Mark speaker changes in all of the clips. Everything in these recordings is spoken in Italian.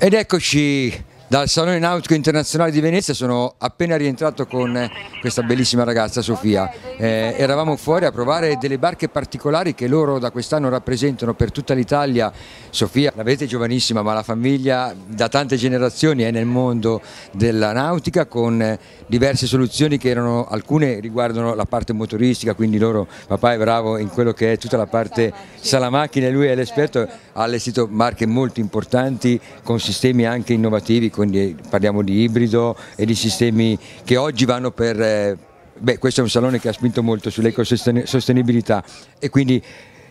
Speaker 1: Ed eccoci dal Salone Nautico Internazionale di Venezia sono appena rientrato con questa bellissima ragazza Sofia. Eh, eravamo fuori a provare delle barche particolari che loro da quest'anno rappresentano per tutta l'Italia. Sofia, la vedete giovanissima, ma la famiglia da tante generazioni è nel mondo della nautica con diverse soluzioni che erano, alcune riguardano la parte motoristica, quindi loro papà è bravo in quello che è tutta la parte salamacchina, lui è l'esperto, ha allestito marche molto importanti con sistemi anche innovativi quindi parliamo di ibrido e di sistemi che oggi vanno per... Eh, beh, questo è un salone che ha spinto molto sull'ecosostenibilità e quindi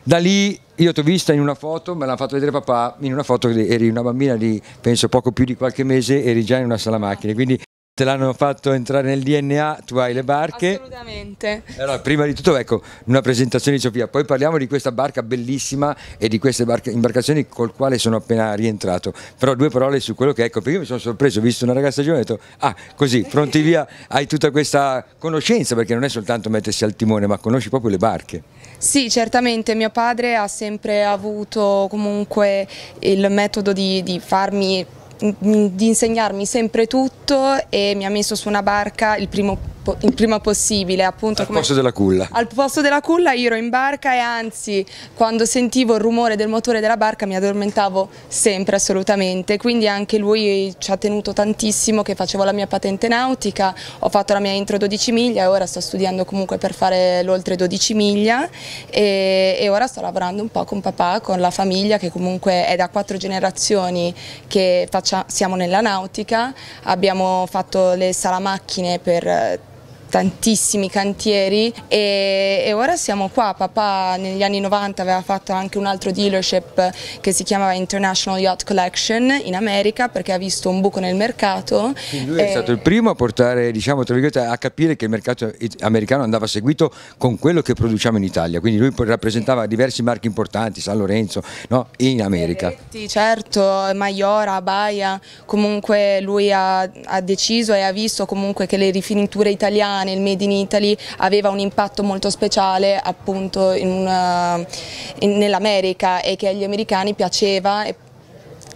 Speaker 1: da lì io ti ho vista in una foto, me l'ha fatto vedere papà, in una foto eri una bambina di penso poco più di qualche mese, eri già in una sala macchine, quindi te l'hanno fatto entrare nel DNA, tu hai le barche.
Speaker 2: Assolutamente.
Speaker 1: Allora, prima di tutto, ecco, una presentazione di Sofia, poi parliamo di questa barca bellissima e di queste barca, imbarcazioni col quale sono appena rientrato. Però due parole su quello che ecco, perché io mi sono sorpreso, ho visto una ragazza giovane e ho detto, ah, così, pronti via, hai tutta questa conoscenza, perché non è soltanto mettersi al timone, ma conosci proprio le barche.
Speaker 2: Sì, certamente, mio padre ha sempre avuto comunque il metodo di, di farmi di insegnarmi sempre tutto e mi ha messo su una barca il primo po il prima possibile. Appunto, al posto della culla. Al posto della culla io ero in barca e anzi quando sentivo il rumore del motore della barca mi addormentavo sempre assolutamente, quindi anche lui ci ha tenuto tantissimo che facevo la mia patente nautica, ho fatto la mia intro 12 miglia e ora sto studiando comunque per fare l'oltre 12 miglia e, e ora sto lavorando un po' con papà, con la famiglia che comunque è da quattro generazioni che faccia, siamo nella nautica, abbiamo fatto le salamacchine per tantissimi cantieri e, e, ora siamo qua, papà negli anni 90 aveva fatto anche un altro dealership che si chiamava International Yacht Collection in America perché ha visto un buco nel mercato. Quindi lui e... è
Speaker 1: stato il primo a portare, diciamo, a capire che il mercato americano andava seguito con quello che produciamo in Italia, quindi lui rappresentava diversi marchi importanti, San Lorenzo, no? in America.
Speaker 2: Sì, certo, Maiora, Baia, comunque lui ha, ha deciso e ha visto comunque che le rifiniture italiane prima nel Made in Italy aveva un impatto molto speciale appunto nell'America e che agli americani piaceva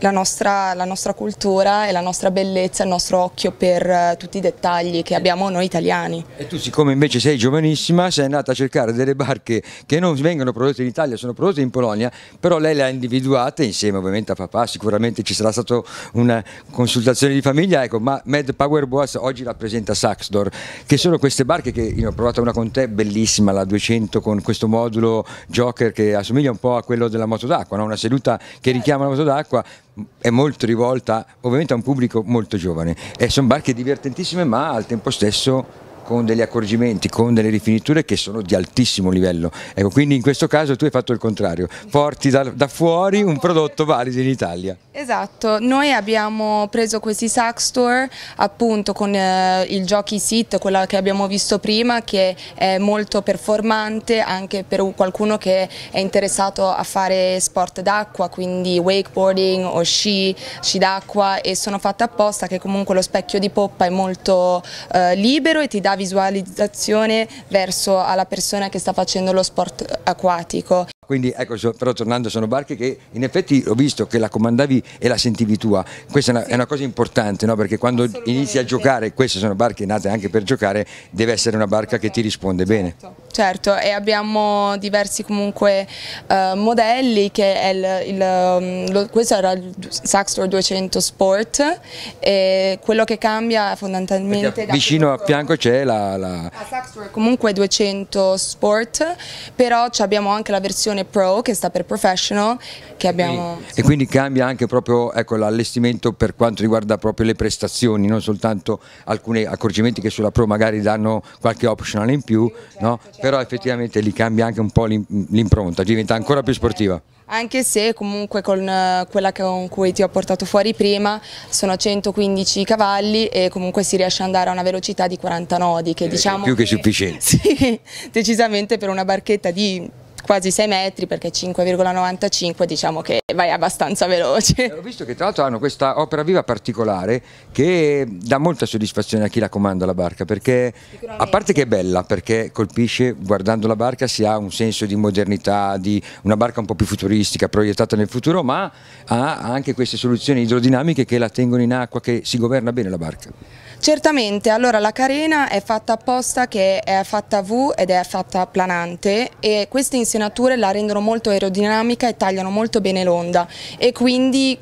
Speaker 2: la nostra, la nostra cultura e la nostra bellezza, il nostro occhio per eh, tutti i dettagli che abbiamo noi italiani.
Speaker 1: E tu siccome invece sei giovanissima sei andata a cercare delle barche che non vengono prodotte in Italia, sono prodotte in Polonia, però lei le ha individuate insieme ovviamente a papà, sicuramente ci sarà stata una consultazione di famiglia, ecco, ma Mad Power Boas oggi rappresenta Saxdor, che sono queste barche che io ho provato una con te, bellissima la 200 con questo modulo Joker che assomiglia un po' a quello della moto d'acqua, no? una seduta che certo. richiama la moto d'acqua, è molto rivolta ovviamente a un pubblico molto giovane e sono barche divertentissime ma al tempo stesso con degli accorgimenti, con delle rifiniture che sono di altissimo livello. Ecco, quindi in questo caso tu hai fatto il contrario, porti da, da fuori un prodotto valido in Italia.
Speaker 2: Esatto, noi abbiamo preso questi Sax Store appunto con eh, il giochi sit, quella che abbiamo visto prima, che è molto performante anche per qualcuno che è interessato a fare sport d'acqua, quindi wakeboarding o sci, sci d'acqua e sono fatte apposta che comunque lo specchio di poppa è molto eh, libero e ti dà la visualizzazione verso alla persona che sta facendo lo sport acquatico.
Speaker 1: Quindi ecco, però tornando sono barche che in effetti ho visto che la comandavi e la sentivi tua, questa è una, sì. è una cosa importante no? perché quando inizi a giocare, queste sono barche nate anche per giocare, deve essere una barca che ti risponde certo. bene.
Speaker 2: Certo, e abbiamo diversi comunque uh, modelli, il, il, mm, lo, questo era il Saxtor 200 Sport e quello che cambia fondamentalmente... Perché vicino
Speaker 1: a fianco c'è la... la...
Speaker 2: Saxtor comunque 200 Sport, però abbiamo anche la versione Pro che sta per Professional che abbiamo...
Speaker 1: E, e quindi cambia anche proprio ecco, l'allestimento per quanto riguarda proprio le prestazioni, non soltanto alcuni accorgimenti che sulla Pro magari danno qualche optional in più, sì, certo, no? però effettivamente li cambia anche un po' l'impronta, diventa ancora più sportiva.
Speaker 2: Anche se comunque con eh, quella con cui ti ho portato fuori prima sono 115 cavalli e comunque si riesce ad andare a una velocità di 40 nodi che eh, diciamo... Più che, che sufficiente. Sì, decisamente per una barchetta di quasi 6 metri perché 5,95 diciamo che vai abbastanza veloce.
Speaker 1: Eh, ho visto che tra l'altro hanno questa opera viva particolare che dà molta soddisfazione a chi la comanda la barca perché a parte che è bella perché colpisce guardando la barca si ha un senso di modernità, di una barca un po' più futuristica proiettata nel futuro ma ha anche queste soluzioni idrodinamiche che la tengono in acqua, che si governa bene la barca.
Speaker 2: Certamente, allora la carena è fatta apposta che è fatta a V ed è fatta planante e queste insenature la rendono molto aerodinamica e tagliano molto bene l'onda e quindi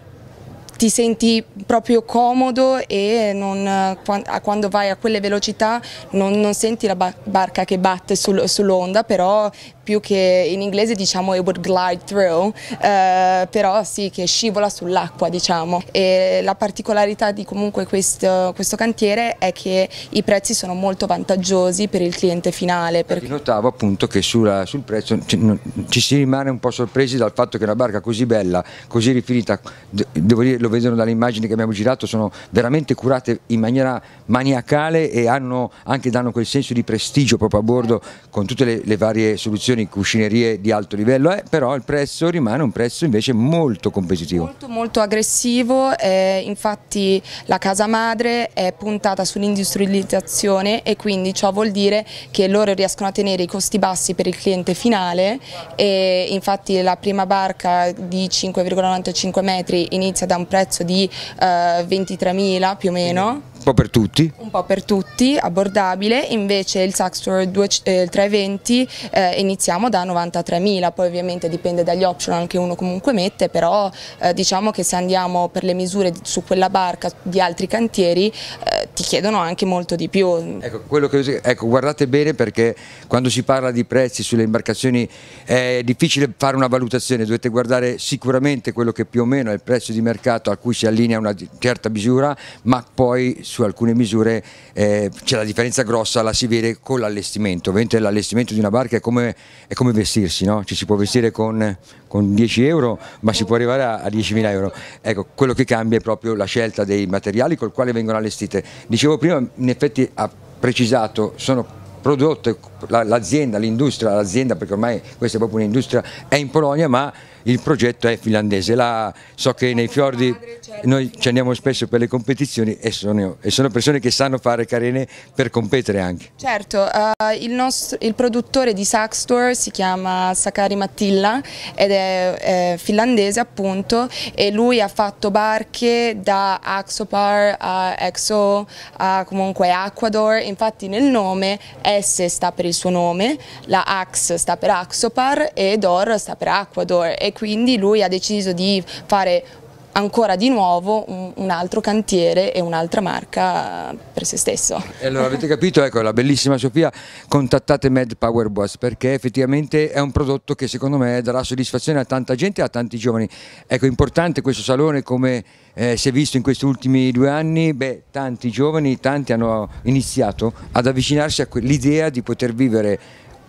Speaker 2: ti senti proprio comodo e non, quando vai a quelle velocità non, non senti la barca che batte sul, sull'onda, però più che in inglese diciamo it would glide through, eh, però sì che scivola sull'acqua diciamo. E la particolarità di comunque questo, questo, cantiere è che i prezzi sono molto vantaggiosi per il cliente finale. Perché...
Speaker 1: Notavo appunto che sulla, sul prezzo ci, ci si rimane un po' sorpresi dal fatto che una barca così bella, così rifinita, devo dire, lo lo vedono dalle immagini che abbiamo girato, sono veramente curate in maniera maniacale e hanno, anche danno quel senso di prestigio proprio a bordo con tutte le, le varie soluzioni, cuscinerie di alto livello, eh, però il prezzo rimane un prezzo invece molto competitivo. Molto,
Speaker 2: molto aggressivo, eh, infatti la casa madre è puntata sull'industrializzazione e quindi ciò vuol dire che loro riescono a tenere i costi bassi per il cliente finale e infatti la prima barca di 5,95 metri inizia da un prezzo prezzo di eh, 23.000 più o meno.
Speaker 1: Un po' per tutti?
Speaker 2: Un po' per tutti, abbordabile, invece il Saxtor 2, eh, 320 eh, iniziamo da 93.000, poi ovviamente dipende dagli optional che uno comunque mette, però eh, diciamo che se andiamo per le misure su quella barca di altri cantieri eh, ti chiedono anche molto di
Speaker 1: più. Ecco, che, ecco, guardate bene perché quando si parla di prezzi sulle imbarcazioni è difficile fare una valutazione, dovete guardare sicuramente quello che più o meno è il prezzo di mercato a cui si allinea una certa misura, ma poi su alcune misure eh, c'è la differenza grossa, la si vede con l'allestimento. mentre l'allestimento di una barca è come, è come vestirsi, no? ci si può vestire certo. con, con 10 euro, ma si può arrivare a, a 10.000 euro. Ecco, quello che cambia è proprio la scelta dei materiali col quale vengono allestite. Dicevo prima, in effetti ha precisato, sono prodotte l'azienda, l'industria, l'azienda perché ormai questa è proprio un'industria, è in Polonia ma il progetto è finlandese. La, so che nei fiordi certo. noi ci andiamo spesso per le competizioni e sono, e sono persone che sanno fare carene per competere anche.
Speaker 2: Certo, uh, il, nostro, il, produttore di Saxtor si chiama Sakari Mattilla ed è, è finlandese appunto e lui ha fatto barche da Axopar a Exo a comunque Aquador, infatti nel nome S sta per il suo nome, la Ax sta per Axopar e Dor sta per Aquador quindi lui ha deciso di fare ancora di nuovo un, altro cantiere e un'altra marca per se stesso.
Speaker 1: E allora avete capito, ecco la bellissima Sofia, contattate Mad Power Boss perché effettivamente è un prodotto che secondo me darà soddisfazione a tanta gente e a tanti giovani. Ecco, importante questo salone come eh, si è visto in questi ultimi due anni, beh, tanti giovani, tanti hanno iniziato ad avvicinarsi a quell'idea di poter vivere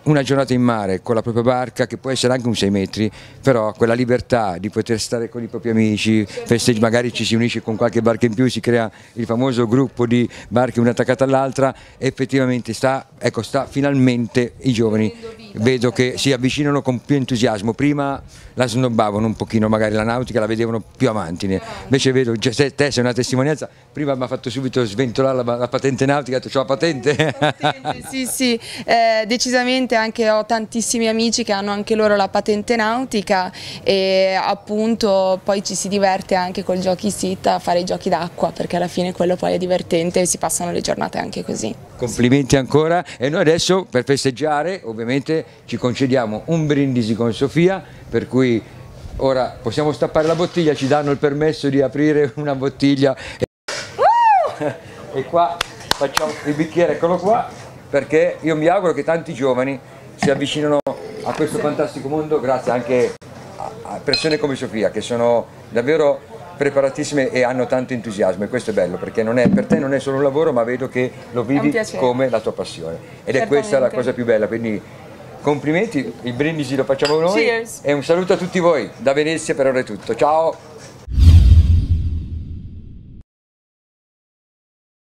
Speaker 1: una giornata in mare con la propria barca, che può essere anche un 6 metri, però quella libertà di poter stare con i propri amici, festeggi, magari ci si unisce con qualche barca in più, si crea il famoso gruppo di barche una attaccata all'altra, effettivamente sta, ecco, sta finalmente i giovani, vedo che si avvicinano con più entusiasmo, prima la snobbavano un pochino magari la nautica, la vedevano più avanti invece vedo, cioè, te sei una testimonianza, prima mi ha fatto subito sventolare la, la patente nautica, ho detto ho la patente.
Speaker 2: sì sì, eh, decisamente ultimamente anche ho tantissimi amici che hanno anche loro la patente nautica e appunto poi ci si diverte anche col giochi sit a fare i giochi d'acqua perché alla fine quello poi è divertente e si passano le giornate anche così.
Speaker 1: Complimenti ancora e noi adesso per festeggiare ovviamente ci concediamo un brindisi con Sofia per cui ora possiamo stappare la bottiglia, ci danno il permesso di aprire una bottiglia uh! e qua facciamo il bicchiere, eccolo qua perché io mi auguro che tanti giovani si avvicinino a questo fantastico mondo grazie anche a persone come Sofia che sono davvero preparatissime e hanno tanto entusiasmo e questo è bello perché non è, per te non è solo un lavoro ma vedo che lo vivi come la tua passione ed Certamente. è questa la cosa più bella quindi complimenti, il brindisi lo facciamo noi Cheers. e un saluto a tutti voi da Venezia per ora è tutto, ciao!